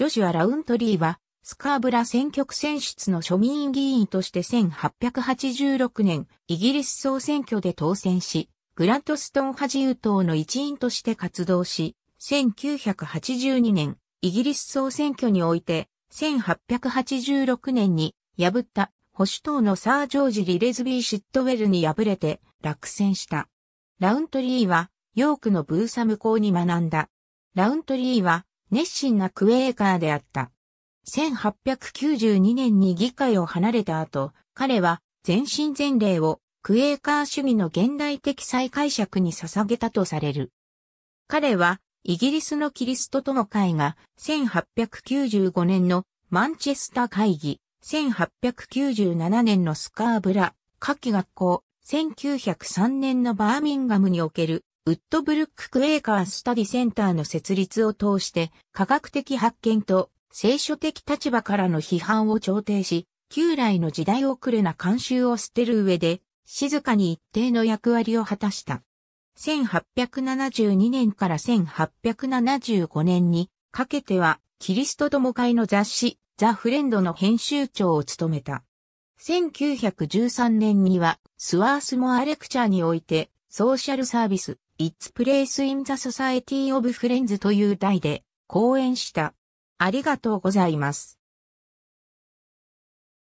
ジョシュア・ラウントリーは、スカーブラ選挙区選出の庶民議員として1886年、イギリス総選挙で当選し、グラントストン派自由党の一員として活動し、1982年、イギリス総選挙において、1886年に破った保守党のサー・ジョージ・リレズビー・シットウェルに敗れて落選した。ラウントリーは、ヨークのブーサム校に学んだ。ラウントリーは、熱心なクエーカーであった。1892年に議会を離れた後、彼は全身全霊をクエーカー主義の現代的再解釈に捧げたとされる。彼はイギリスのキリスト友会が1895年のマンチェスター会議、1897年のスカーブラ夏季学校、1903年のバーミンガムにおけるウッドブルック・クエーカー・スタディセンターの設立を通して科学的発見と聖書的立場からの批判を調停し、旧来の時代遅れな慣習を捨てる上で、静かに一定の役割を果たした。1872年から1875年にかけては、キリスト友会の雑誌、ザ・フレンドの編集長を務めた。1913年には、スワースモアレクチャーにおいて、ソーシャルサービス、It's Place in the Society of Friends という題で講演した。ありがとうございます。